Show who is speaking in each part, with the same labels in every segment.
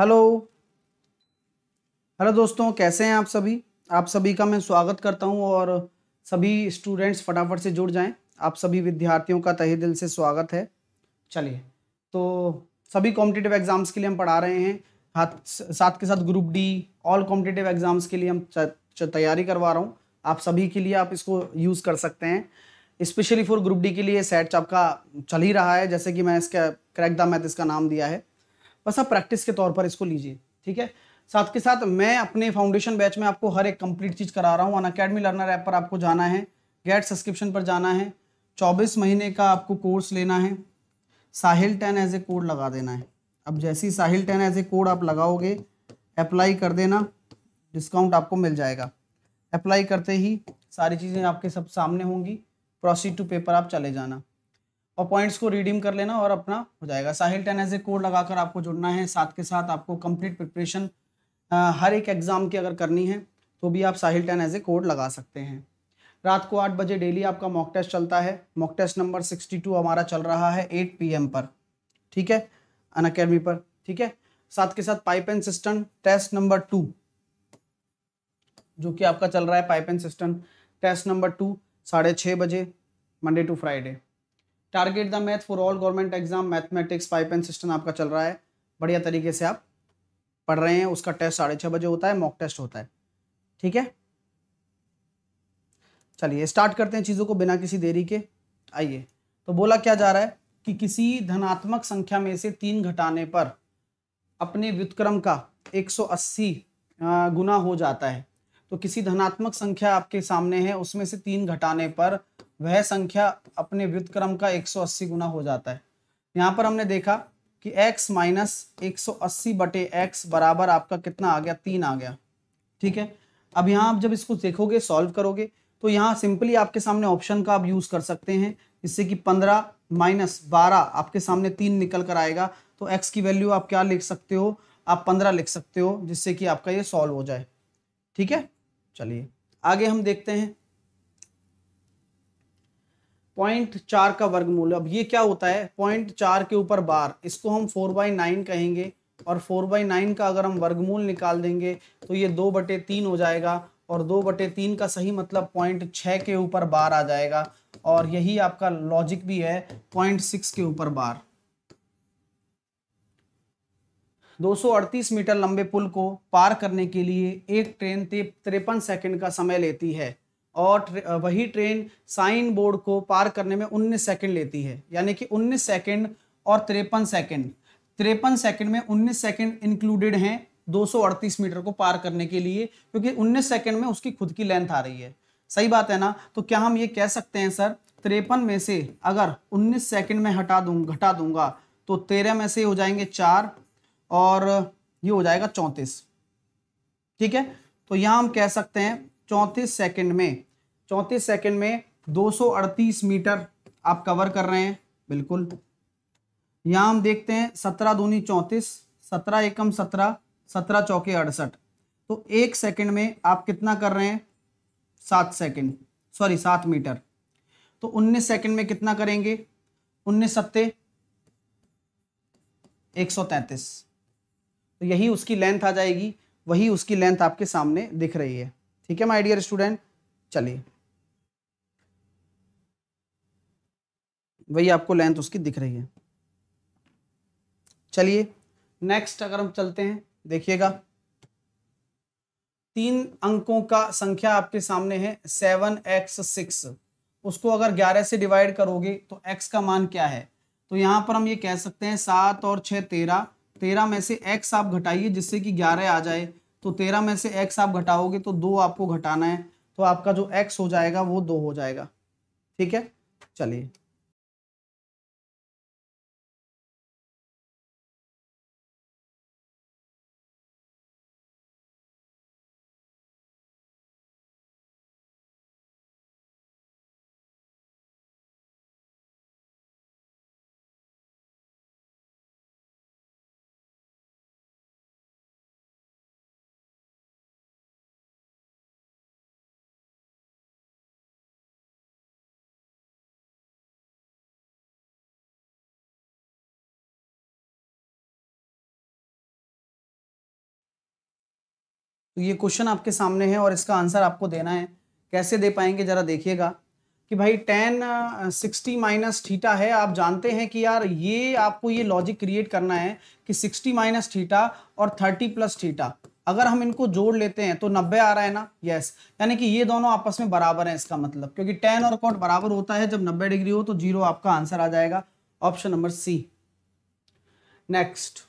Speaker 1: Hello hello दोस्तों कैसे हैं आप सभी आप सभी का मैं स्वागत करता हूं और सभी स्टूडेंट्स फटाफट से जुड़ जाएं आप सभी विद्यार्थियों का तहे दिल से स्वागत है चलिए तो सभी कॉम्पिटेटिव एग्ज़ाम्स के लिए हम पढ़ा रहे हैं हाथ साथ के साथ group D all competitive exams के लिए हम तैयारी करवा रहा हूँ आप सभी के लिए आप इसको यूज़ कर सकते हैं स्पेशली फॉर ग्रुप डी के लिए सेट्स आपका चल ही रहा है जैसे कि मैं इसका क्रैक द मैथ इसका नाम दिया है बस आप प्रैक्टिस के तौर पर इसको लीजिए ठीक है साथ के साथ मैं अपने फाउंडेशन बैच में आपको हर एक कंप्लीट चीज़ करा रहा हूँ अन अकेडमी लर्नर ऐप पर आपको जाना है गेट सब्सक्रिप्शन पर जाना है चौबीस महीने का आपको कोर्स लेना है Sahil ten as a code लगा देना है अब जैसे ही Sahil ten as a code आप लगाओगे अप्लाई कर देना डिस्काउंट आपको मिल जाएगा अप्लाई करते ही सारी चीज़ें आपके सब सामने होंगी प्रोसीड टू पेपर आप चले जाना और पॉइंट्स को रिडीम कर लेना और अपना हो जाएगा Sahil ten as a code लगाकर आपको जुड़ना है साथ के साथ आपको कंप्लीट प्रिपरेशन हर एक एग्ज़ाम की अगर करनी है तो भी आप Sahil ten as a code लगा सकते हैं रात को आठ बजे डेली आपका मॉक टेस्ट चलता है mock test number sixty two हमारा चल रहा है एट पी एम पर ठीक है अन अकेडमी पर ठीक है साथ के साथ pipe and system test number two जो कि आपका चल रहा है pipe and system test number two साढ़े छः बजे Monday to Friday target the math for all government exam mathematics pipe and system आपका चल रहा है बढ़िया तरीके से आप पढ़ रहे हैं उसका टेस्ट साढ़े छः बजे होता है मॉक टेस्ट होता है ठीक है चलिए स्टार्ट करते हैं चीज़ों को बिना किसी देरी के आइए तो बोला क्या जा रहा है कि किसी धनात्मक संख्या में से तीन घटाने पर अपने व्युतक्रम का 180 गुना हो जाता है तो किसी धनात्मक संख्या आपके सामने है उसमें से तीन घटाने पर वह संख्या अपने व्युतक्रम का 180 गुना हो जाता है यहाँ पर हमने देखा कि x माइनस एक सौ अस्सी बटे एक्स बराबर आपका कितना आ गया तीन आ गया ठीक है अब यहाँ आप जब इसको देखोगे सॉल्व करोगे तो यहाँ सिंपली आपके सामने ऑप्शन का आप यूज़ कर सकते हैं जिससे कि पंद्रह माइनस बारह आपके सामने तीन निकल कर आएगा तो एक्स की वैल्यू आप क्या लिख सकते हो आप पंद्रह लिख सकते हो जिससे कि आपका ये सॉल्व हो जाए ठीक है चलिए आगे हम देखते हैं पॉइंट चार का वर्गमूल अब ये क्या होता है पॉइंट चार के ऊपर बार इसको हम फोर बाई नाइन कहेंगे और फोर बाई नाइन का अगर हम वर्गमूल निकाल देंगे तो ये दो बटे तीन हो जाएगा और दो बटे तीन का सही मतलब पॉइंट छः के ऊपर बार आ जाएगा और यही आपका लॉजिक भी है पॉइंट सिक्स के ऊपर बार 238 मीटर लंबे पुल को पार करने के लिए एक ट्रेन तिरपन सेकंड का समय लेती है और ट्रे, वही ट्रेन साइन बोर्ड को पार करने में 19 सेकंड लेती है यानी कि 19 सेकंड और तिरपन सेकंड तिरपन सेकंड में 19 सेकंड इंक्लूडेड हैं 238 मीटर को पार करने के लिए क्योंकि 19 सेकंड में उसकी खुद की लेंथ आ रही है सही बात है ना तो क्या हम ये कह सकते हैं सर तिरपन में से अगर 19 सेकंड में हटा दूँ घटा दूंगा तो तेरह में से हो जाएंगे चार और ये हो जाएगा चौंतीस ठीक है तो यहाँ हम कह सकते हैं चौंतीस सेकंड में चौंतीस सेकंड में 238 मीटर आप कवर कर रहे हैं बिल्कुल यहां हम देखते हैं सत्रह दूनी चौंतीस सत्रह एकम सत्रह सत्रह चौके अड़सठ तो एक सेकंड में आप कितना कर रहे हैं सात सेकंड सॉरी सात मीटर तो उन्नीस सेकंड में कितना करेंगे उन्नीस सत्ते एक सौ तैतीस तो यही उसकी लेंथ आ जाएगी वही उसकी लेंथ आपके सामने दिख रही है ठीक है माय डियर स्टूडेंट चलिए वही आपको लेंथ उसकी दिख रही है चलिए नेक्स्ट अगर हम चलते हैं देखिएगा तीन अंकों का संख्या आपके सामने है सेवन एक्स सिक्स उसको अगर ग्यारह से डिवाइड करोगे तो एक्स का मान क्या है तो यहां पर हम ये कह सकते हैं सात और छह तेरह तेरह में से एक्स आप घटाइए जिससे कि ग्यारह आ जाए तो तेरह में से एक्स आप घटाओगे तो दो आपको घटाना है तो आपका जो एक्स हो जाएगा वो दो हो जाएगा ठीक है चलिए तो ये क्वेश्चन आपके सामने है और इसका आंसर आपको देना है कैसे दे पाएंगे ज़रा देखिएगा कि भाई टेन सिक्सटी माइनस थीटा है आप जानते हैं कि यार ये आपको ये लॉजिक क्रिएट करना है कि सिक्सटी माइनस थीटा और थर्टी प्लस थीटा अगर हम इनको जोड़ लेते हैं तो नब्बे आ रहा है ना यस यानी कि ये दोनों आपस में बराबर है इसका मतलब क्योंकि टेन और कॉट बराबर होता है जब नब्बे डिग्री हो तो जीरो आपका आंसर आ जाएगा ऑप्शन नंबर सी नेक्स्ट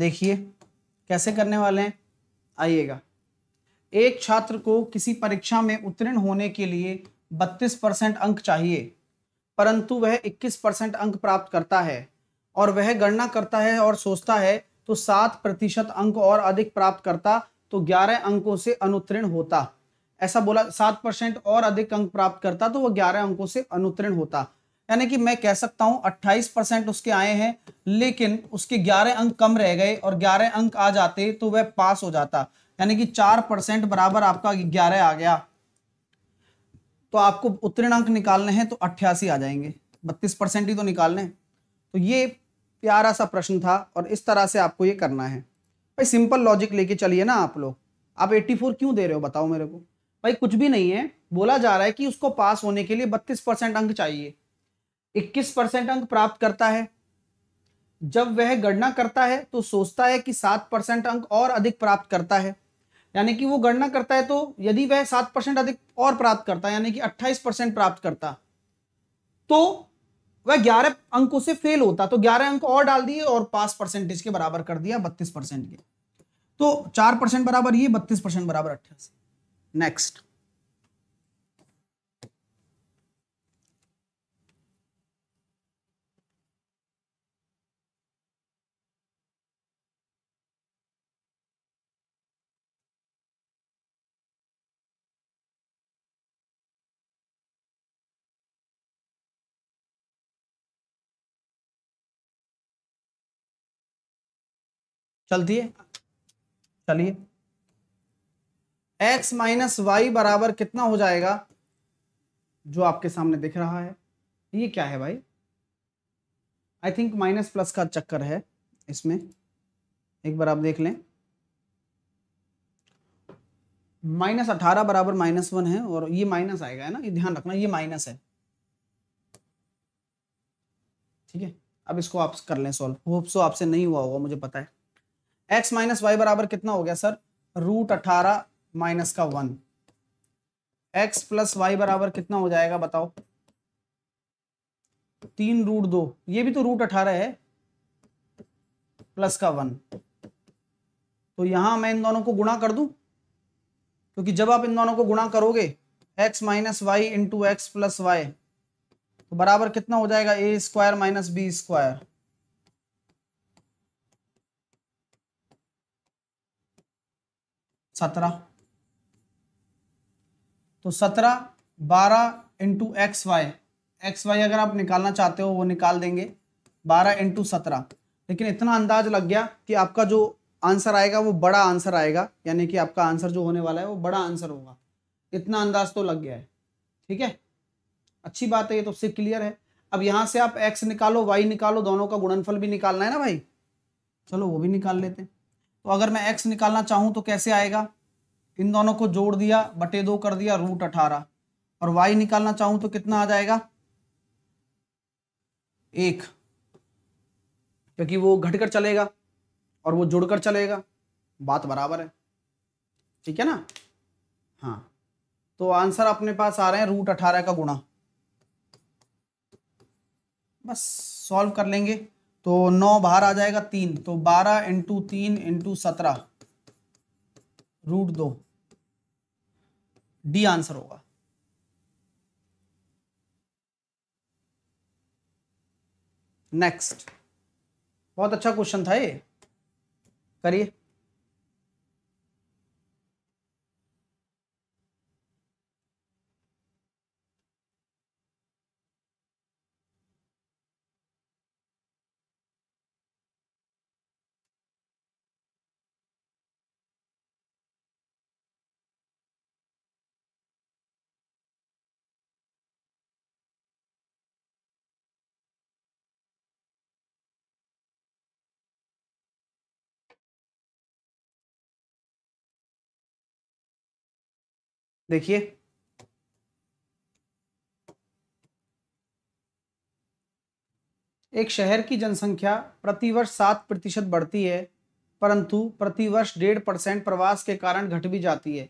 Speaker 1: देखिए कैसे करने वाले हैं आइएगा एक छात्र को किसी परीक्षा में उत्तीर्ण होने के लिए 32 परसेंट अंक चाहिए परंतु वह 21 परसेंट अंक प्राप्त करता है और वह गणना करता है और सोचता है तो सात प्रतिशत अंक और अधिक प्राप्त करता तो ग्यारह अंकों से अनुत्तीर्ण होता ऐसा बोला सात परसेंट और अधिक अंक प्राप्त करता तो वह ग्यारह अंकों से अनुत्तीर्ण होता यानी कि मैं कह सकता हूं 28 परसेंट उसके आए हैं लेकिन उसके 11 अंक कम रह गए और 11 अंक आ जाते तो वह पास हो जाता यानी कि 4 परसेंट बराबर आपका 11 आ गया तो आपको उत्तीर्ण अंक निकालने हैं तो अट्ठासी आ जाएंगे बत्तीस परसेंट ही तो निकालने तो ये प्यारा सा प्रश्न था और इस तरह से आपको ये करना है भाई सिंपल लॉजिक लेके चलिए ना आप लोग आप एट्टी क्यों दे रहे हो बताओ मेरे को भाई कुछ भी नहीं है बोला जा रहा है कि उसको पास होने के लिए बत्तीस परसेंट अंक चाहिए 21 परसेंट अंक प्राप्त करता है जब वह गणना करता है तो सोचता है कि सात परसेंट अंक और अधिक प्राप्त करता है यानी कि वो गणना करता है तो यदि वह सात परसेंट अधिक और प्राप्त करता यानी कि अट्ठाईस परसेंट प्राप्त करता तो वह ग्यारह अंकों से फेल होता तो ग्यारह अंक और डाल दिए और पास परसेंटेज के बराबर कर दिया बत्तीस परसेंट के तो चार परसेंट बराबर ये बत्तीस परसेंट बराबर अट्ठाईस नेक्स्ट चलती है चलिए एक्स माइनस वाई बराबर कितना हो जाएगा जो आपके सामने दिख रहा है ये क्या है भाई आई थिंक माइनस प्लस का चक्कर है इसमें एक बार आप देख लें माइनस अठारह बराबर माइनस वन है और ये माइनस आएगा है ना ये ध्यान रखना ये माइनस है ठीक है अब इसको आप कर लें सॉल्व होप सो आपसे नहीं हुआ होगा मुझे पता है एक्स माइनस वाई बराबर कितना हो गया सर रूट अठारह माइनस का वन एक्स प्लस वाई बराबर कितना हो जाएगा बताओ तीन रूट दो ये भी तो रूट अठारह है प्लस का वन तो यहां मैं इन दोनों को गुणा कर दूं क्योंकि जब आप इन दोनों को गुणा करोगे x minus y into x plus y तो बराबर कितना हो जाएगा a square minus b square सत्रह तो सत्रह बारह into x y x y अगर आप निकालना चाहते हो वो निकाल देंगे बारह इंटू सत्रह लेकिन इतना अंदाज लग गया कि आपका जो आंसर आएगा वो बड़ा आंसर आएगा यानी कि आपका आंसर जो होने वाला है वो बड़ा आंसर होगा इतना अंदाज तो लग गया है ठीक है अच्छी बात है ये तो उससे क्लियर है अब यहाँ से आप एक्स निकालो वाई निकालो दोनों का गुणनफल भी निकालना है ना भाई चलो वो भी निकाल लेते हैं तो अगर मैं एक्स निकालना चाहूं तो कैसे आएगा इन दोनों को जोड़ दिया बटे दो कर दिया रूट अठारह और वाई निकालना चाहूं तो कितना आ जाएगा एक क्योंकि वो घटकर चलेगा और वो जुड़कर चलेगा बात बराबर है ठीक है ना हाँ तो आंसर अपने पास आ रहे हैं रूट अठारह का गुणा बस सॉल्व कर लेंगे तो नौ बाहर आ जाएगा तीन तो बारह इंटू तीन इंटू सत्रह रूट दो डी आंसर होगा नेक्स्ट बहुत अच्छा क्वेश्चन था ये करिए देखिए एक शहर की जनसंख्या प्रतिवर्ष सात प्रतिशत बढ़ती है परंतु प्रतिवर्ष डेढ़ परसेंट प्रवास के कारण घट भी जाती है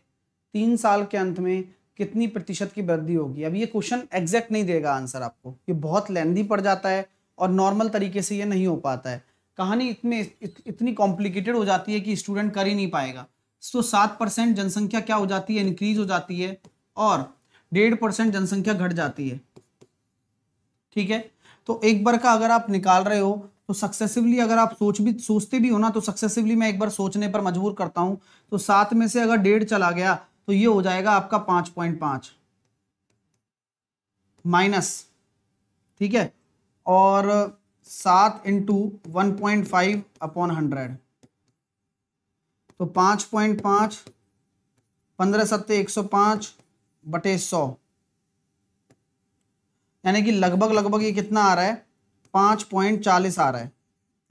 Speaker 1: तीन साल के अंत में कितनी प्रतिशत की वृद्धि होगी अब ये क्वेश्चन एग्जैक्ट नहीं देगा आंसर आपको ये बहुत लेंदी पड़ जाता है और नॉर्मल तरीके से ये नहीं हो पाता है कहानी इतने इत, इतनी कॉम्प्लिकेटेड हो जाती है कि स्टूडेंट कर ही नहीं पाएगा तो सात परसेंट जनसंख्या क्या हो जाती है इंक्रीज हो जाती है और डेढ़ परसेंट जनसंख्या घट जाती है ठीक है तो एक बार का अगर आप निकाल रहे हो तो सक्सेसिवली अगर आप सोच भी सोचते भी हो ना तो सक्सेसिवली मैं एक बार सोचने पर मजबूर करता हूं तो सात में से अगर डेढ़ चला गया तो ये हो जाएगा आपका पांच पॉइंट पांच माइनस ठीक है और सात into one point five upon hundred तो पाँच पॉइंट पाँच पंद्रह सत्ते एक सौ पाँच बटे सौ यानी कि लगभग लगभग ये कितना आ रहा है पाँच पॉइंट चालीस आ रहा है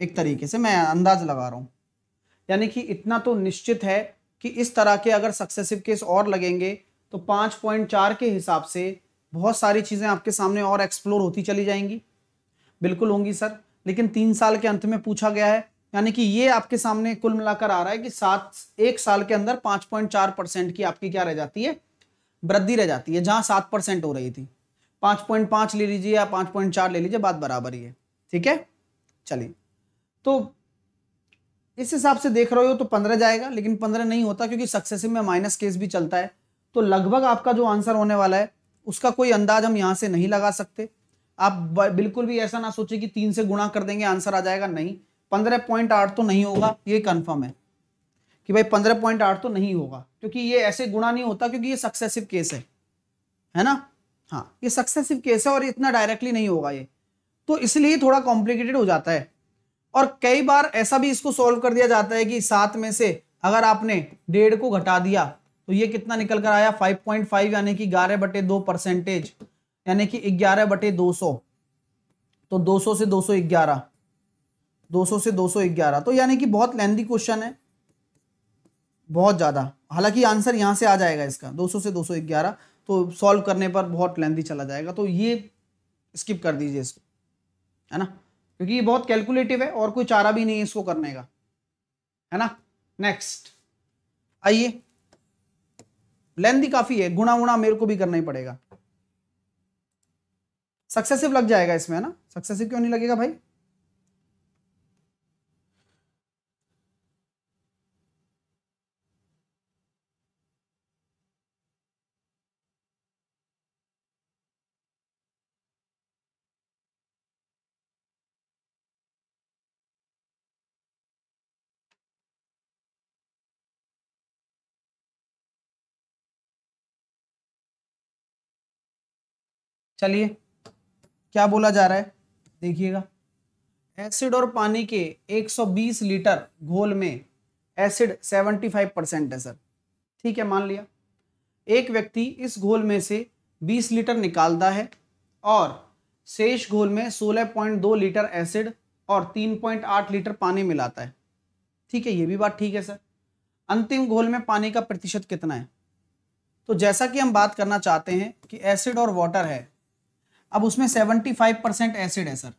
Speaker 1: एक तरीके से मैं अंदाज लगा रहा हूँ यानी कि इतना तो निश्चित है कि इस तरह के अगर सक्सेसिव केस और लगेंगे तो पाँच पॉइंट चार के हिसाब से बहुत सारी चीज़ें आपके सामने और एक्सप्लोर होती चली जाएंगी बिल्कुल होंगी सर लेकिन तीन साल के अंत में पूछा गया है यानी कि ये आपके सामने कुल मिलाकर आ रहा है कि सात एक साल के अंदर पांच पॉइंट चार परसेंट की आपकी क्या रह जाती है वृद्धि रह जाती है जहां सात परसेंट हो रही थी पांच पॉइंट पांच ले लीजिए या पांच पॉइंट चार ले लीजिए बात बराबर ही है ठीक है चलिए तो इस हिसाब से देख रहे हो तो पंद्रह जाएगा लेकिन पंद्रह नहीं होता क्योंकि सक्सेसिव में माइनस केस भी चलता है तो लगभग आपका जो आंसर होने वाला है उसका कोई अंदाज हम यहां से नहीं लगा सकते आप बिल्कुल भी ऐसा ना सोचे कि तीन से गुणा कर देंगे आंसर आ जाएगा नहीं पंद्रह पॉइंट आठ तो नहीं होगा ये कंफर्म है कि भाई पंद्रह पॉइंट आठ तो नहीं होगा क्योंकि ये ऐसे गुणा नहीं होता क्योंकि ये सक्सेसिव केस है है ना हाँ ये सक्सेसिव केस है और इतना डायरेक्टली नहीं होगा ये तो इसलिए थोड़ा कॉम्प्लिकेटेड हो जाता है और कई बार ऐसा भी इसको सॉल्व कर दिया जाता है कि सात में से अगर आपने डेढ़ को घटा दिया तो ये कितना निकल कर आया 5.5 यानी कि ग्यारह बटे दो परसेंटेज यानी कि ग्यारह बटे दो सौ तो सौ से ग्यारह 200 से 211 तो यानी कि बहुत लेंदी क्वेश्चन है बहुत ज़्यादा हालांकि आंसर यहां से आ जाएगा इसका 200 से 211 तो सॉल्व करने पर बहुत लेंदी चला जाएगा तो ये स्किप कर दीजिए इसको है ना क्योंकि ये बहुत कैलकुलेटिव है और कोई चारा भी नहीं है इसको करने का है ना नेक्स्ट आइए लेंदी काफ़ी है गुणा गुणा मेरे को भी करना ही पड़ेगा सक्सेसिव लग जाएगा इसमें है ना सक्सेसिव क्यों नहीं लगेगा भाई चलिए क्या बोला जा रहा है देखिएगा एसिड और पानी के 120 लीटर घोल में एसिड 75 परसेंट है सर ठीक है मान लिया एक व्यक्ति इस घोल में से 20 लीटर निकालता है और शेष घोल में 16.2 लीटर एसिड और 3.8 लीटर पानी मिलाता है ठीक है ये भी बात ठीक है सर अंतिम घोल में पानी का प्रतिशत कितना है तो जैसा कि हम बात करना चाहते हैं कि एसिड और वाटर है अब उसमें सेवेंटी फाइव परसेंट एसिड है सर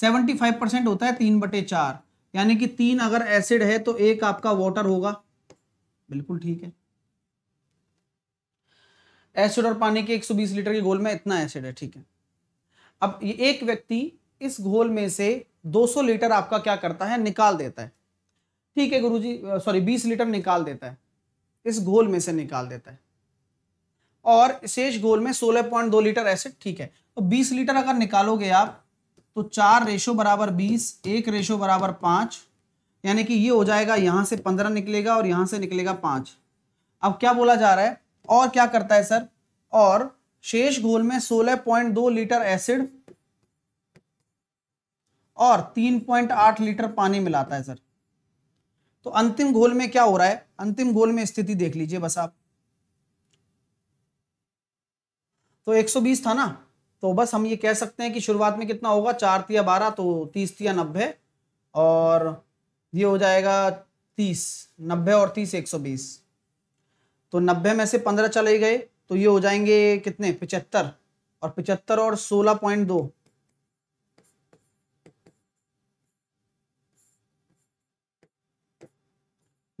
Speaker 1: सेवनटी फाइव परसेंट होता है तीन बटे चार यानी कि तीन अगर एसिड है तो एक आपका वाटर होगा बिल्कुल ठीक है एसिड और पानी के 120 लीटर के घोल में इतना एसिड है ठीक है अब ये एक व्यक्ति इस घोल में से 200 लीटर आपका क्या करता है निकाल देता है ठीक है गुरुजी सॉरी बीस लीटर निकाल देता है इस घोल में से निकाल देता है और शेष घोल में 16.2 लीटर एसिड ठीक है तो 20 लीटर अगर निकालोगे आप तो चार रेशो बराबर बीस एक रेशो बराबर पाँच यानी कि ये हो जाएगा यहाँ से पंद्रह निकलेगा और यहाँ से निकलेगा पाँच अब क्या बोला जा रहा है और क्या करता है सर और शेष घोल में 16.2 लीटर एसिड और 3.8 लीटर पानी मिलाता है सर तो अंतिम घोल में क्या हो रहा है अंतिम घोल में स्थिति देख लीजिए बस आप तो 120 था ना तो बस हम ये कह सकते हैं कि शुरुआत में कितना होगा चार तिया बारह तो तीस तिया नब्बे और ये हो जाएगा तीस नब्बे और तीस एक सौ बीस तो नब्बे में से पंद्रह चले गए तो ये हो जाएंगे कितने पिचहत्तर और पिचहत्तर और सोलह पॉइंट दो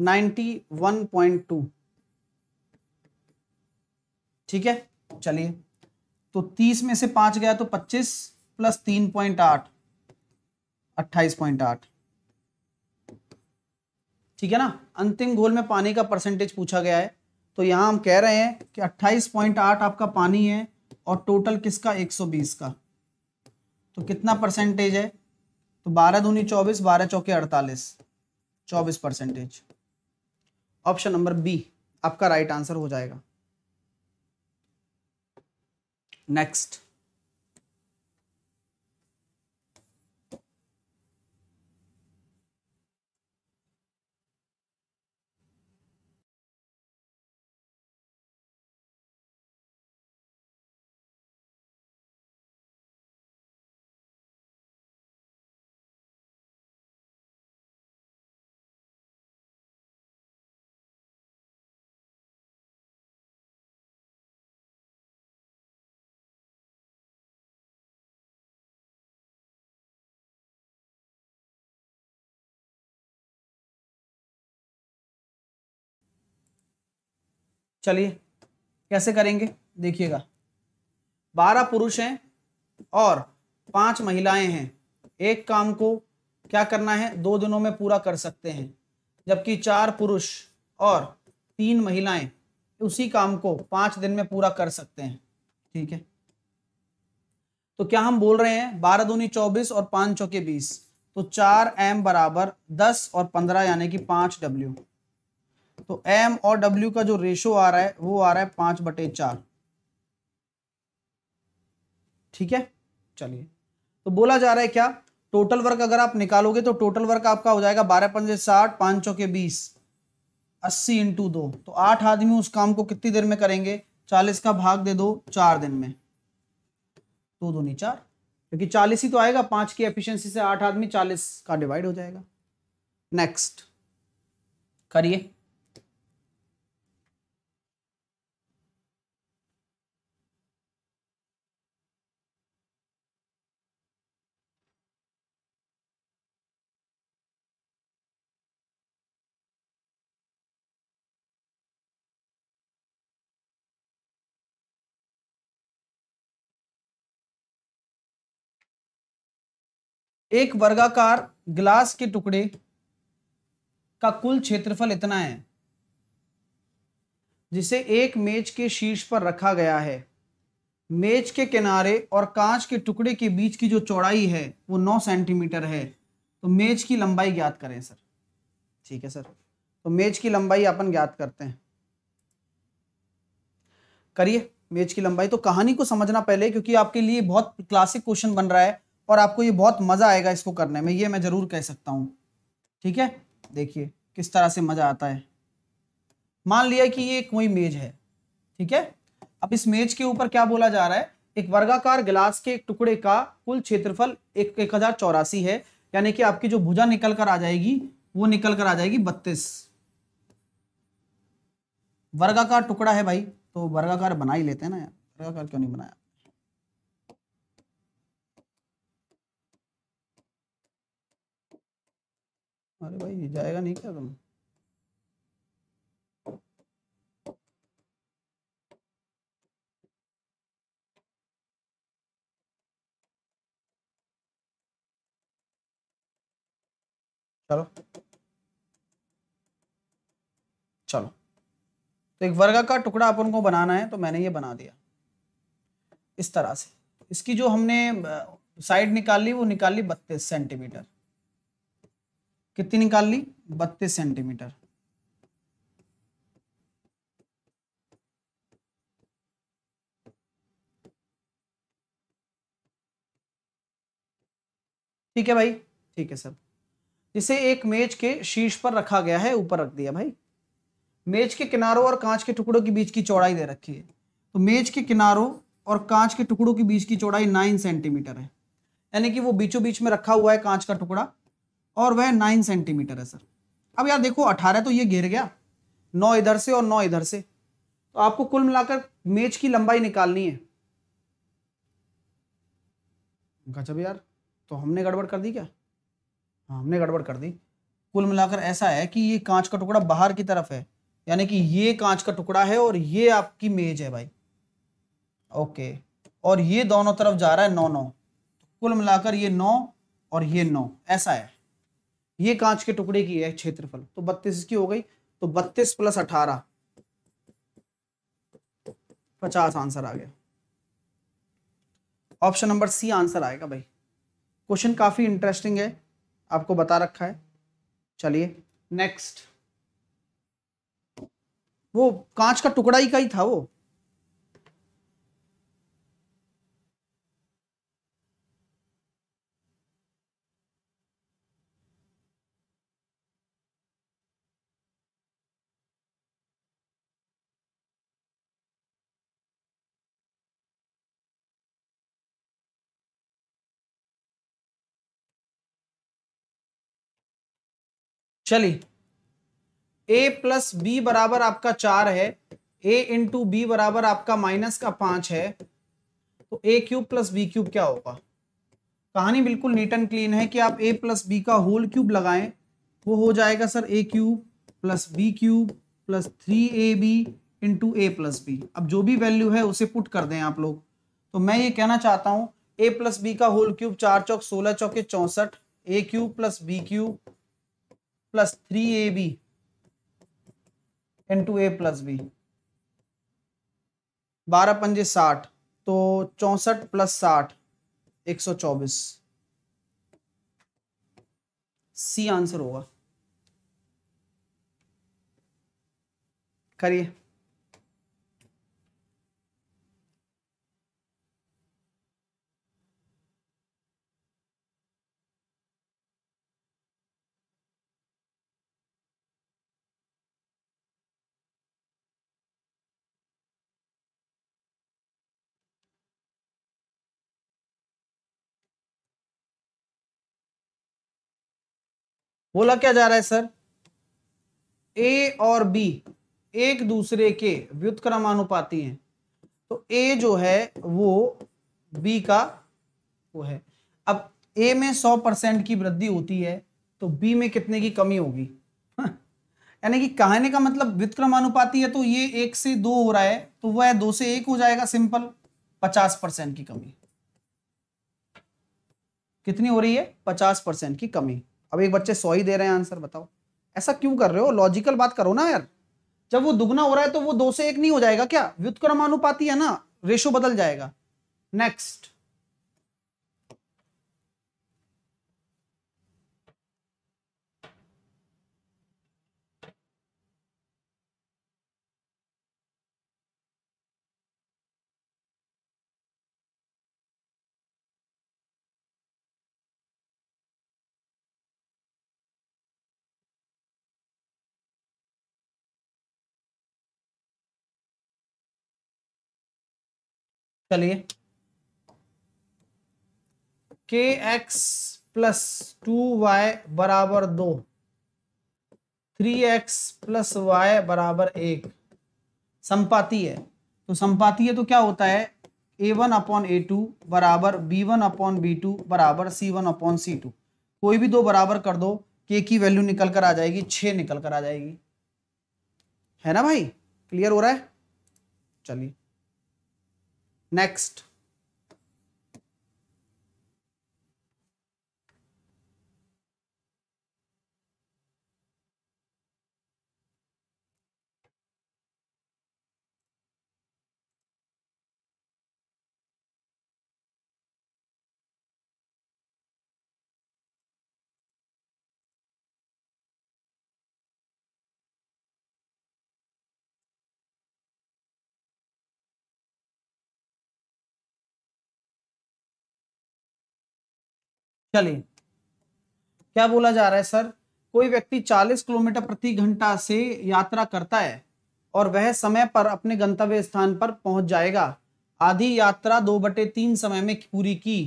Speaker 1: नाइन्टी वन पॉइंट टू ठीक है चलिए तो तीस में से पांच गया तो पच्चीस प्लस तीन पॉइंट आठ अट्ठाईस पॉइंट आठ ठीक है ना अंतिम गोल में पानी का परसेंटेज पूछा गया है तो यहां हम कह रहे हैं कि अट्ठाईस पॉइंट आठ आपका पानी है और टोटल किसका एक सौ बीस का तो कितना परसेंटेज है तो बारह दूनी चौबीस बारह चौके अड़तालीस चौबीस परसेंटेज ऑप्शन नंबर बी आपका राइट आंसर हो जाएगा Next. चलिए कैसे करेंगे देखिएगा बारह पुरुष हैं और पांच महिलाएं हैं एक काम को क्या करना है दो दिनों में पूरा कर सकते हैं जबकि चार पुरुष और तीन महिलाएं उसी काम को पांच दिन में पूरा कर सकते हैं ठीक है तो क्या हम बोल रहे हैं बारह दूनी चौबीस और पांच चौके बीस तो चार एम बराबर दस और पंद्रह यानी कि पांच डब्ल्यू तो m और w का जो रेशो आ रहा है वो आ रहा है पांच बटे चार ठीक है चलिए तो बोला जा रहा है क्या टोटल वर्क अगर आप निकालोगे तो टोटल वर्क आपका हो जाएगा बारह पंजे साठ पांच चौके बीस अस्सी इंटू दो तो आठ आदमी उस काम को कितनी देर में करेंगे चालीस का भाग दे दो चार दिन में दो दो नहीं चार क्योंकि चालीस ही तो आएगा पांच की एफिशिएंसी से आठ आदमी चालीस का डिवाइड हो जाएगा नेक्स्ट करिए एक वर्गाकार ग्लास के टुकड़े का कुल क्षेत्रफल इतना है जिसे एक मेज के शीर्ष पर रखा गया है मेज के किनारे और कांच के टुकड़े के बीच की जो चौड़ाई है वो 9 सेंटीमीटर है तो मेज की लंबाई ज्ञात करें सर ठीक है सर तो मेज की लंबाई अपन ज्ञात करते हैं करिए मेज की लंबाई तो कहानी को समझना पहले क्योंकि आपके लिए बहुत क्लासिक क्वेश्चन बन रहा है और आपको ये बहुत मज़ा आएगा इसको करने में ये मैं ज़रूर कह सकता हूँ ठीक है देखिए किस तरह से मज़ा आता है मान लिया कि ये कोई मेज है ठीक है अब इस मेज के ऊपर क्या बोला जा रहा है एक वर्गाकार गिलास के एक टुकड़े का कुल क्षेत्रफल एक एक हजार चौरासी है यानी कि आपकी जो भुजा निकल कर आ जाएगी वो निकल कर आ जाएगी बत्तीस वर्गाकार टुकड़ा है भाई तो वर्गाकार बना ही लेते हैं ना यार वर्गाकार क्यों नहीं बनाया अरे भाई जाएगा नहीं क्या तुम चलो चलो तो एक वर्ग का टुकड़ा अपन को बनाना है तो मैंने ये बना दिया इस तरह से इसकी जो हमने साइड निकाल ली वो निकाल ली बत्तीस सेंटीमीटर कितनी निकाल ली बत्तीस सेंटीमीटर ठीक है भाई ठीक है सर इसे एक मेज के शीर्ष पर रखा गया है ऊपर रख दिया भाई मेज के किनारों और कांच के टुकड़ों के बीच की चौड़ाई दे रखी है तो मेज के किनारों और कांच के टुकड़ों के बीच की चौड़ाई नाइन सेंटीमीटर है यानी कि वो बीचों बीच में रखा हुआ है कांच का टुकड़ा और वह नाइन सेंटीमीटर है सर अब यार देखो अठारह तो ये गिर गया नौ इधर से और नौ इधर से तो आपको कुल मिलाकर मेज की लंबाई निकालनी है गजब यार तो हमने गड़बड़ कर दी क्या हाँ हमने गड़बड़ कर दी कुल मिलाकर ऐसा है कि ये कांच का टुकड़ा बाहर की तरफ है यानी कि ये कांच का टुकड़ा है और ये आपकी मेज है भाई ओके और ये दोनों तरफ जा रहा है नौ नौ तो कुल मिलाकर ये नौ और ये नौ ऐसा है ये कांच के टुकड़े की है क्षेत्रफल तो बत्तीस इसकी हो गई तो बत्तीस प्लस अठारह पचास आंसर आ गया ऑप्शन नंबर सी आंसर आएगा भाई क्वेश्चन काफी इंटरेस्टिंग है आपको बता रखा है चलिए नेक्स्ट वो कांच का टुकड़ा ही का ही था वो चलिए ए प्लस बी बराबर आपका चार है ए इंटू बी बराबर आपका माइनस का पांच है तो a cube plus b cube क्या होगा कहानी बिल्कुल नीट एंड क्लीन है कि आप ए प्लस बी का होल क्यूब लगाएं वो हो जाएगा sir a cube plus b cube plus three a b into a plus b अब जो भी वैल्यू है उसे पुट कर दें आप लोग तो मैं ये कहना चाहता हूं ए प्लस बी का होल क्यूब चार चौक सोलह चौके चौसठ a cube plus b cube plus three a b into a plus b बारह पंजे साठ तो चौसठ प्लस साठ एक सौ चौबीस सी आंसर होगा करिए बोला क्या जा रहा है सर ए और बी एक दूसरे के व्युतक्रमानुपाती हैं तो ए जो है वो बी का वो है अब ए में सौ परसेंट की वृद्धि होती है तो बी में कितने की कमी होगी हाँ। यानी कि कहने का मतलब व्युतक्रमानुपाती है तो ये एक से दो हो रहा है तो वह दो से एक हो जाएगा सिंपल पचास परसेंट की कमी कितनी हो रही है पचास परसेंट की कमी अब एक बच्चे सौ ही दे रहे हैं आंसर बताओ ऐसा क्यों कर रहे हो लॉजिकल बात करो ना यार जब वो दुगना हो रहा है तो वो दो से एक नहीं हो जाएगा क्या व्युत्क्रमानुपाती है ना रेशो बदल जाएगा नेक्स्ट चलिए के एक्स प्लस टू वाई बराबर दो थ्री एक्स प्लस वाई बराबर एक संपाती है तो संपाती है तो क्या होता है a one upon a two बराबर b one upon b two बराबर c one upon c two कोई भी दो बराबर कर दो के की वैल्यू निकल कर आ जाएगी छ निकल कर आ जाएगी है ना भाई क्लियर हो रहा है चलिए Next. चलिए क्या बोला जा रहा है सर कोई व्यक्ति 40 किलोमीटर प्रति घंटा से यात्रा करता है और वह समय पर अपने गंतव्य स्थान पर पहुंच जाएगा आधी यात्रा दो बटे तीन समय में पूरी की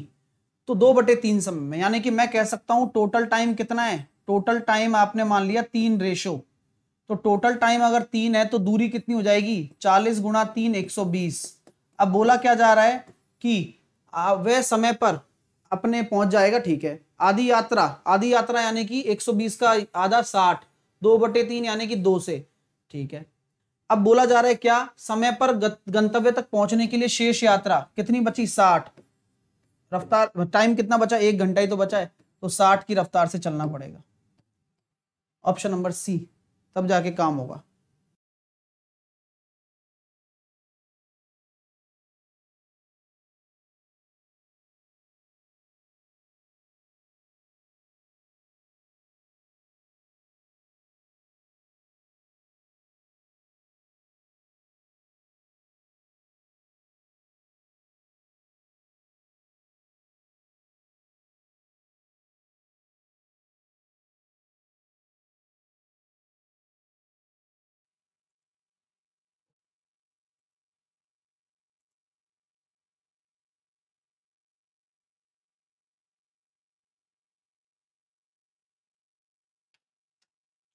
Speaker 1: तो दो बटे तीन समय में यानी कि मैं कह सकता हूं टोटल टाइम कितना है टोटल टाइम आपने मान लिया तीन रेशो तो टोटल टाइम अगर तीन है तो दूरी कितनी हो जाएगी चालीस गुणा तीन एक सौ बीस अब बोला क्या जा रहा है कि वह समय पर अपने पहुंच जाएगा ठीक है आधी यात्रा आधी यात्रा यानी कि 120 का आधा 60 दो बटे तीन यानी कि दो से ठीक है अब बोला जा रहा है क्या समय पर गंतव्य तक पहुंचने के लिए शेष यात्रा कितनी बची साठ रफ्तार टाइम कितना बचा एक घंटा ही तो बचा है तो साठ की रफ्तार से चलना पड़ेगा ऑप्शन नंबर सी तब जाके काम होगा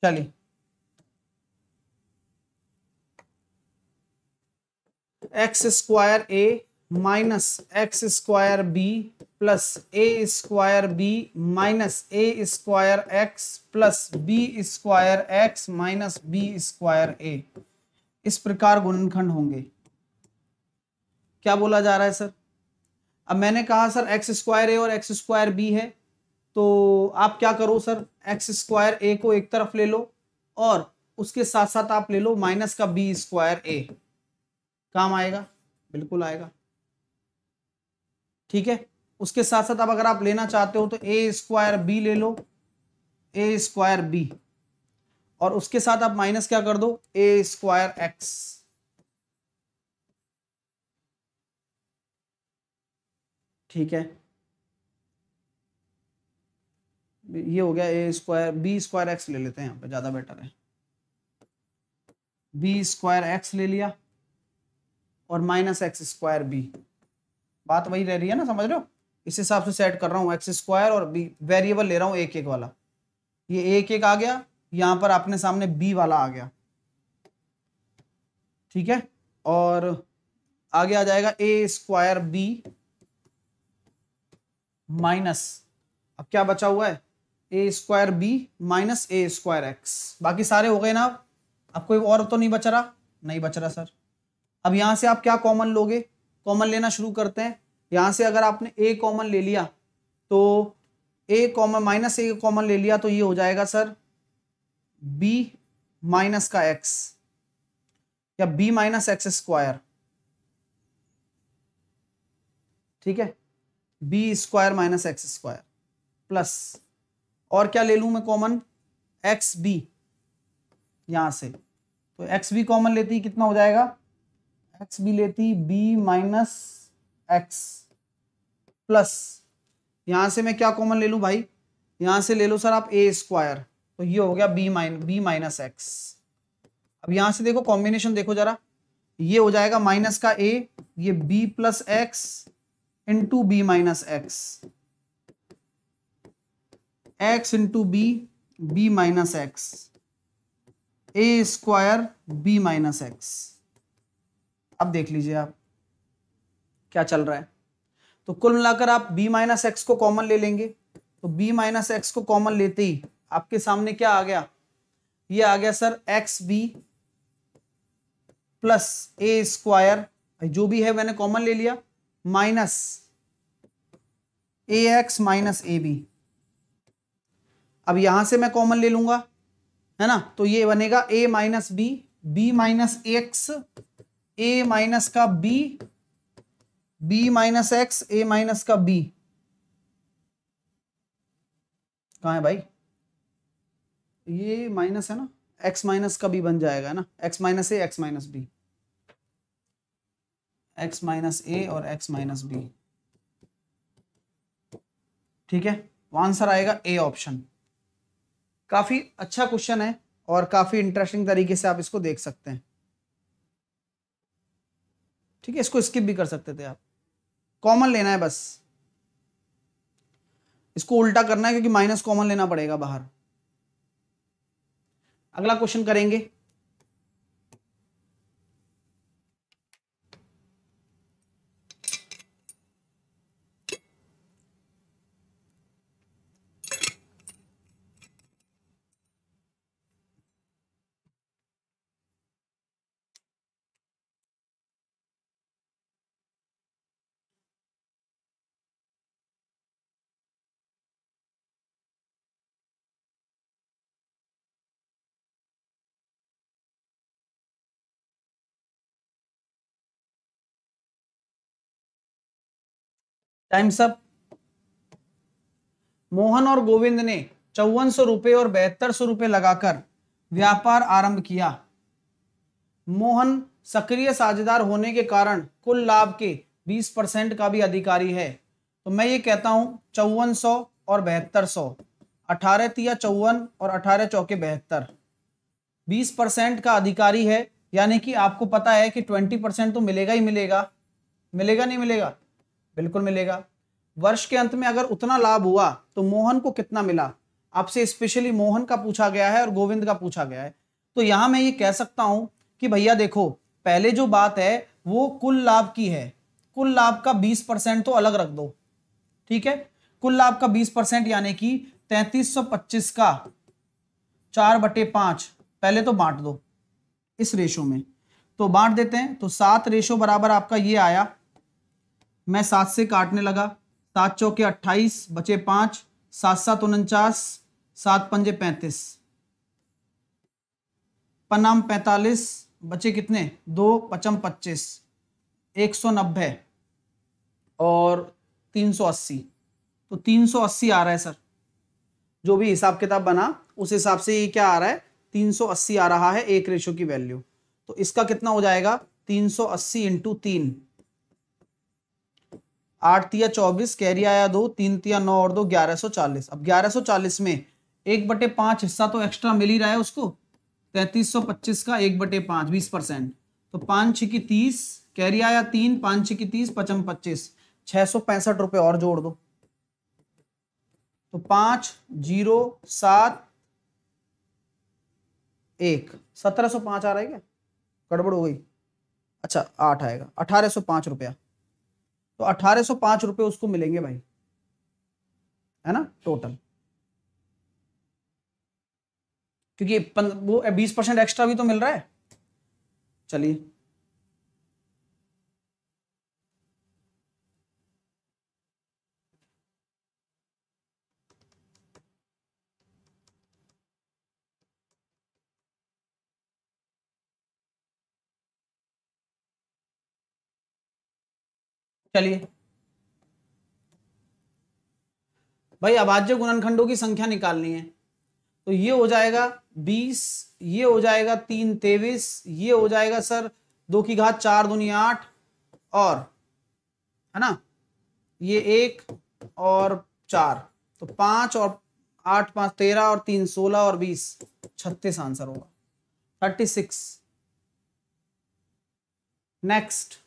Speaker 1: चलिए x square a minus x square b plus a square b minus a square x plus b square x minus b square a इस प्रकार गुणनखंड होंगे क्या बोला जा रहा है सर अब मैंने कहा सर एक्स स्क्वायर ए और एक्स स्क्वायर बी है तो आप क्या करो सर एक्स स्क्वायर ए को एक तरफ ले लो और उसके साथ साथ आप ले लो माइनस का बी स्क्वायर ए काम आएगा बिल्कुल आएगा ठीक है उसके साथ साथ अब अगर आप लेना चाहते हो तो ए स्क्वायर बी ले लो ए स्क्वायर बी और उसके साथ आप माइनस क्या कर दो ए स्क्वायर एक्स ठीक है ये हो गया a square b square x ले लेते हैं यहाँ पे ज़्यादा बेटर है बी स्क्वायर एक्स ले लिया और माइनस एक्स स्क्वायर बी बात वही रह रही है ना समझ रहे हो इस हिसाब से सेट कर रहा हूँ एक्स स्क्वायर और बी वेरिएबल ले रहा हूँ एक एक वाला ये एक एक आ गया यहाँ पर आपने सामने बी वाला आ गया ठीक है और आगे आ जाएगा ए स्क्वायर बी माइनस अब क्या बचा हुआ है a square b minus a square x बाकी सारे हो गए ना अब कोई और तो नहीं बच रहा नहीं बच रहा सर अब यहां से आप क्या कॉमन लोगे कॉमन लेना शुरू करते हैं यहां से अगर आपने ए कॉमन ले लिया तो a common minus a common ले लिया तो ये हो जाएगा सर बी माइनस का एक्स या बी माइनस एक्स स्क्वायर ठीक है b square minus x square plus और क्या ले लू मैं कॉमन एक्स बी यहां से तो एक्स बी कॉमन लेती कितना हो जाएगा एक्स बी लेती बी माइनस एक्स प्लस यहां से मैं क्या कॉमन ले लू भाई यहां से ले लो सर आप ए स्क्वायर तो ये हो गया b minus b minus x अब यहां से देखो कॉम्बिनेशन देखो जरा ये हो जाएगा माइनस का ए ये b plus x into b minus x x into b b minus x a square b minus x अब देख लीजिए आप क्या चल रहा है तो कुल मिलाकर आप b माइनस एक्स को कॉमन ले लेंगे तो b माइनस एक्स को कॉमन लेते ही आपके सामने क्या आ गया ये आ गया sir x b plus a square जो भी है मैंने कॉमन ले लिया minus a x minus a b अब यहां से मैं कॉमन ले लूंगा है ना तो ये बनेगा a minus b b minus x a minus का b b minus x a minus का बी कहा है भाई ये माइनस है ना एक्स माइनस का बी बन जाएगा ना x minus a x minus b x minus a और एक्स माइनस बी ठीक है तो आंसर आएगा ए ऑप्शन काफ़ी अच्छा क्वेश्चन है और काफ़ी इंटरेस्टिंग तरीके से आप इसको देख सकते हैं ठीक है इसको स्किप भी कर सकते थे आप कॉमन लेना है बस इसको उल्टा करना है क्योंकि माइनस कॉमन लेना पड़ेगा बाहर अगला क्वेश्चन करेंगे टाइम्स अप मोहन और गोविंद ने चौवन सौ रुपये और बहत्तर सौ रुपए लगाकर व्यापार आरंभ किया मोहन सक्रिय साझेदार होने के कारण कुल लाभ के 20 परसेंट का भी अधिकारी है तो मैं ये कहता हूं चौवन सौ और बहत्तर सौ अठारह तिया चौवन और अठारह चौके बहत्तर बीस परसेंट का अधिकारी है यानी कि आपको पता है कि ट्वेंटी परसेंट तो मिलेगा ही मिलेगा मिलेगा नहीं मिलेगा बिल्कुल मिलेगा वर्ष के अंत में अगर उतना लाभ हुआ तो मोहन को कितना मिला आपसे स्पेशली मोहन का पूछा गया है और गोविंद का पूछा गया है तो यहां मैं ये कह सकता हूं कि भैया देखो पहले जो बात है वो कुल लाभ की है कुल लाभ का 20 परसेंट तो अलग रख दो ठीक है कुल लाभ का 20 परसेंट यानी कि 3325 का चार बटे पांच पहले तो बांट दो इस रेशो में तो बांट देते हैं तो सात रेशो बराबर आपका ये आया मैं सात से काटने लगा सात चौके अट्ठाईस बचे पांच सात सात उनचास सात पंजे पैंतीस पनाम पैंतालीस बचे कितने दो पचम पच्चीस एक सौ नब्बे और तीन सौ अस्सी तो तीन सौ अस्सी आ रहा है सर जो भी हिसाब किताब बना उस हिसाब से ये क्या आ रहा है तीन सौ अस्सी आ रहा है एक रेशो की वैल्यू तो इसका कितना हो जाएगा तीन सौ अस्सी इंटू तीन आठ तिया चौबीस कैरी आया दो तीन तिया नौ और दो ग्यारह सौ चालीस अब ग्यारह सौ चालीस में एक बटे पांच हिस्सा तो एक्स्ट्रा मिल ही रहा है उसको तैतीस सौ पच्चीस का एक बटे पांच बीस परसेंट तो पांच छ की तीस कैरी आया तीन पांच छ की तीस पचम पच्चीस छह सौ पैंसठ रुपए और जोड़ दो तो पांच जीरो सात एक सत्रह सौ पांच आ रहा है क्या गड़बड़ हो गई अच्छा आठ आएगा अठारह सौ पांच रुपया तो अठारह सौ पांच रुपए उसको मिलेंगे भाई है ना टोटल क्योंकि वो बीस परसेंट एक्स्ट्रा भी तो मिल रहा है चलिए चलिए भाई अभाज्य गुणनखंडों की संख्या निकालनी है तो ये हो जाएगा बीस ये हो जाएगा तीन तेवीस ये हो जाएगा सर दो की घात चार दुनिया आठ और है ना ये एक और चार तो पांच और आठ पांच तेरह और तीन सोलह और बीस छत्तीस आंसर होगा थर्टी सिक्स नेक्स्ट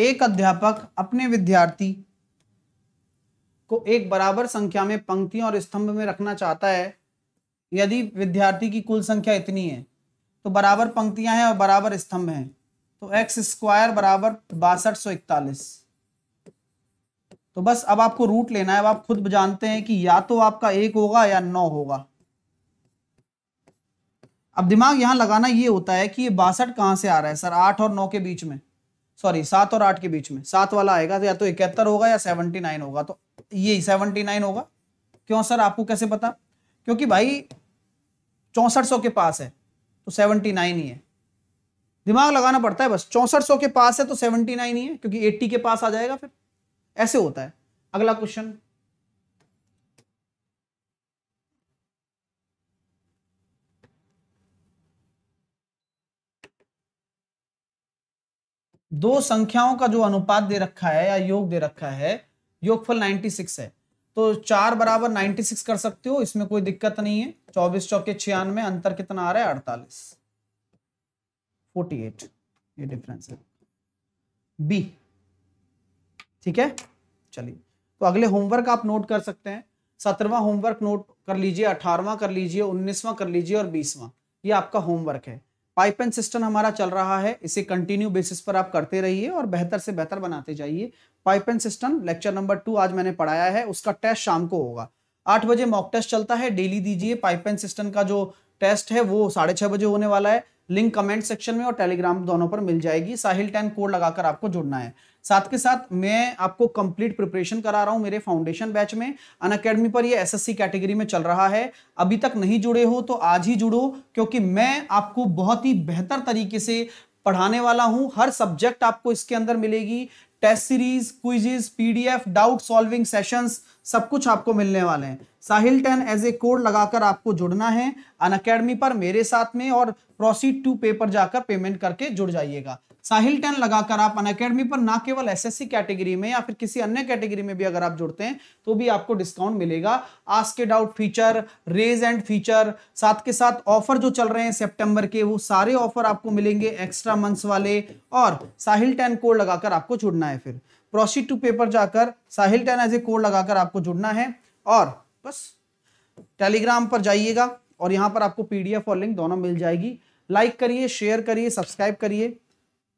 Speaker 1: एक अध्यापक अपने विद्यार्थी को एक बराबर संख्या में पंक्तियों और स्तंभ में रखना चाहता है यदि विद्यार्थी की कुल संख्या इतनी है तो बराबर पंक्तियां हैं और बराबर स्तंभ हैं तो एक्स स्क्वायर बराबर बासठ सौ इकतालीस तो बस अब आपको रूट लेना है अब आप खुद जानते हैं कि या तो आपका एक होगा या नौ होगा अब दिमाग यहां लगाना ये होता है कि ये बासठ कहां से आ रहा है सर आठ और नौ के बीच में सॉरी सात और आठ के बीच में सात वाला आएगा तो या तो इकहत्तर होगा या सेवनटी नाइन होगा तो ये सेवनटी नाइन होगा क्यों सर आपको कैसे पता क्योंकि भाई चौसठ सौ के पास है तो सेवनटी नाइन ही है दिमाग लगाना पड़ता है बस चौसठ सौ के पास है तो सेवनटी नाइन ही है क्योंकि एट्टी के पास आ जाएगा फिर ऐसे होता है अगला क्वेश्चन दो संख्याओं का जो अनुपात दे रखा है या योग दे रखा है योगफल 96 है तो चार बराबर 96 कर सकते हो इसमें कोई दिक्कत नहीं है चौबीस चौके छियानवे अंतर कितना आ रहा है अड़तालीस फोर्टी एट ये डिफरेंस है बी ठीक है चलिए तो अगले होमवर्क आप नोट कर सकते हैं सत्रहवा होमवर्क नोट कर लीजिए अठारवा कर लीजिए उन्नीसवा कर लीजिए और बीसवा ये आपका होमवर्क है पाइप एंड सिस्टम हमारा चल रहा है इसे कंटिन्यू बेसिस पर आप करते रहिए और बेहतर से बेहतर बनाते जाइए pipe and system lecture number two आज मैंने पढ़ाया है उसका टेस्ट शाम को होगा आठ बजे मॉक टेस्ट चलता है डेली दीजिए पाइप एंड सिस्टम का जो टेस्ट है वो साढ़े छह बजे होने वाला है लिंक कमेंट सेक्शन में और टेलीग्राम दोनों पर मिल जाएगी साहिल टेन कोड लगाकर आपको जुड़ना है साथ के साथ मैं आपको कंप्लीट प्रिपरेशन करा रहा हूँ मेरे फाउंडेशन बैच में अन अकेडमी पर ये एसएससी कैटेगरी में चल रहा है अभी तक नहीं जुड़े हो तो आज ही जुड़ो क्योंकि मैं आपको बहुत ही बेहतर तरीके से पढ़ाने वाला हूं हर सब्जेक्ट आपको इसके अंदर मिलेगी test series quizzes PDF doubt solving sessions सब कुछ आपको मिलने वाले हैं Sahil ten as a code लगाकर आपको जुड़ना है अन अकेडमी पर मेरे साथ में और प्रोसीड टू पे पर जाकर पेमेंट करके जुड़ जाइएगा साहिल टेन लगाकर आप अन अकेडमी पर ना केवल एसएससी कैटेगरी में या फिर किसी अन्य कैटेगरी में भी अगर आप जुड़ते हैं तो भी आपको डिस्काउंट मिलेगा आस्क के doubt feature raise hand feature साथ के साथ ऑफर जो चल रहे हैं सितंबर के वो सारे ऑफर आपको मिलेंगे एक्स्ट्रा मंथ्स वाले और साहिल टेन कोड लगाकर आपको जुड़ना है फिर प्रोसीड टू पेपर जाकर Sahil ten as a code लगाकर आपको जुड़ना है और बस टेलीग्राम पर जाइएगा और यहां पर आपको पीडीएफ और लिंक दोनों मिल जाएगी लाइक करिए शेयर करिए सब्सक्राइब करिए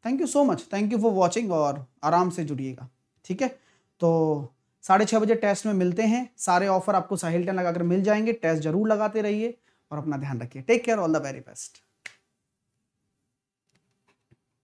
Speaker 1: thank you so much thank you for watching और आराम से जुड़िएगा ठीक है तो साढ़े छः बजे टेस्ट में मिलते हैं सारे ऑफर आपको साहिल लगाकर मिल जाएंगे टेस्ट जरूर लगाते रहिए और अपना ध्यान रखिए take care all the very best